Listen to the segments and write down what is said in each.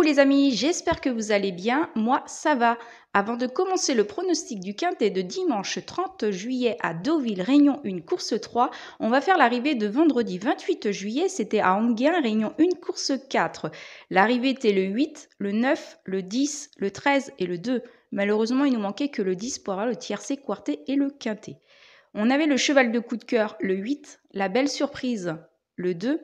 les amis, j'espère que vous allez bien, moi ça va. Avant de commencer le pronostic du quintet de dimanche 30 juillet à Deauville, Réunion 1, course 3, on va faire l'arrivée de vendredi 28 juillet, c'était à Anguin, Réunion 1, course 4. L'arrivée était le 8, le 9, le 10, le 13 et le 2. Malheureusement, il nous manquait que le 10 pour le tiercé, quartet et le quintet. On avait le cheval de coup de cœur, le 8, la belle surprise, le 2,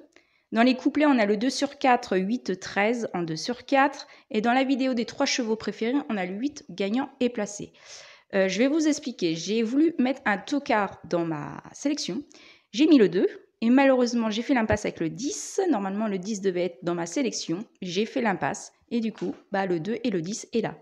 dans les couplets, on a le 2 sur 4, 8, 13 en 2 sur 4. Et dans la vidéo des 3 chevaux préférés, on a le 8 gagnant et placé. Euh, je vais vous expliquer. J'ai voulu mettre un tocard dans ma sélection. J'ai mis le 2. Et malheureusement, j'ai fait l'impasse avec le 10. Normalement, le 10 devait être dans ma sélection. J'ai fait l'impasse. Et du coup, bah, le 2 et le 10 est là.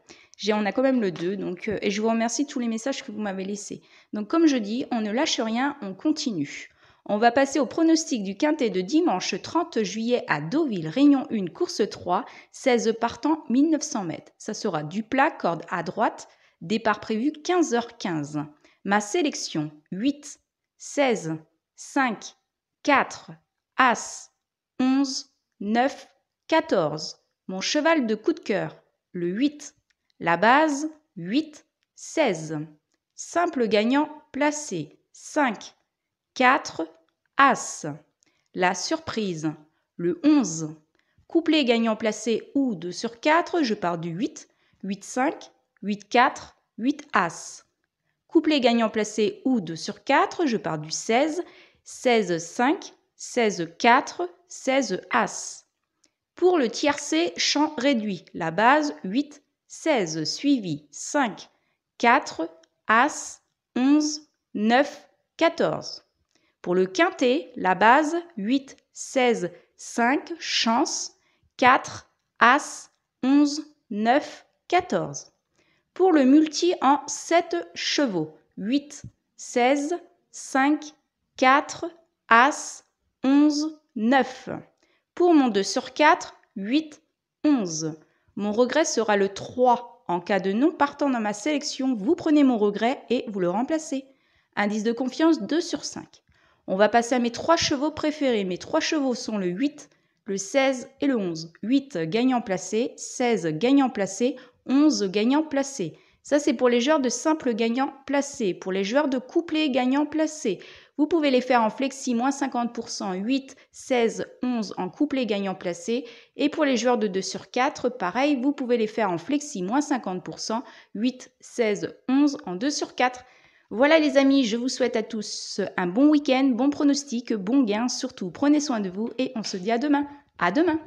On a quand même le 2. Donc, euh, et je vous remercie tous les messages que vous m'avez laissés. Donc, comme je dis, on ne lâche rien, on continue. On va passer au pronostic du quintet de dimanche 30 juillet à Deauville, Réunion 1, course 3, 16 partants, 1900 mètres. Ça sera du plat, corde à droite, départ prévu 15h15. Ma sélection 8, 16, 5, 4, As, 11, 9, 14. Mon cheval de coup de cœur, le 8. La base, 8, 16. Simple gagnant placé, 5, 4, As, la surprise, le 11. Couplet gagnant placé ou 2 sur 4, je pars du 8, 8, 5, 8, 4, 8 As. Couplet gagnant placé ou 2 sur 4, je pars du 16, 16, 5, 16, 4, 16 As. Pour le tiercé, champ réduit, la base 8, 16, suivi 5, 4, As, 11, 9, 14. Pour le quintet, la base 8, 16, 5, chance, 4, as, 11, 9, 14. Pour le multi en 7 chevaux, 8, 16, 5, 4, as, 11, 9. Pour mon 2 sur 4, 8, 11. Mon regret sera le 3. En cas de non partant dans ma sélection, vous prenez mon regret et vous le remplacez. Indice de confiance 2 sur 5. On va passer à mes trois chevaux préférés. Mes trois chevaux sont le 8, le 16 et le 11. 8 gagnant placé, 16 gagnant placé, 11 gagnant placé. Ça, c'est pour les joueurs de simple gagnant placé. Pour les joueurs de couplet gagnant placé, vous pouvez les faire en flexi moins 50%, 8, 16, 11 en couplet gagnant placé. Et pour les joueurs de 2 sur 4, pareil, vous pouvez les faire en flexi moins 50%, 8, 16, 11 en 2 sur 4. Voilà les amis, je vous souhaite à tous un bon week-end, bon pronostic, bon gain, surtout prenez soin de vous et on se dit à demain. À demain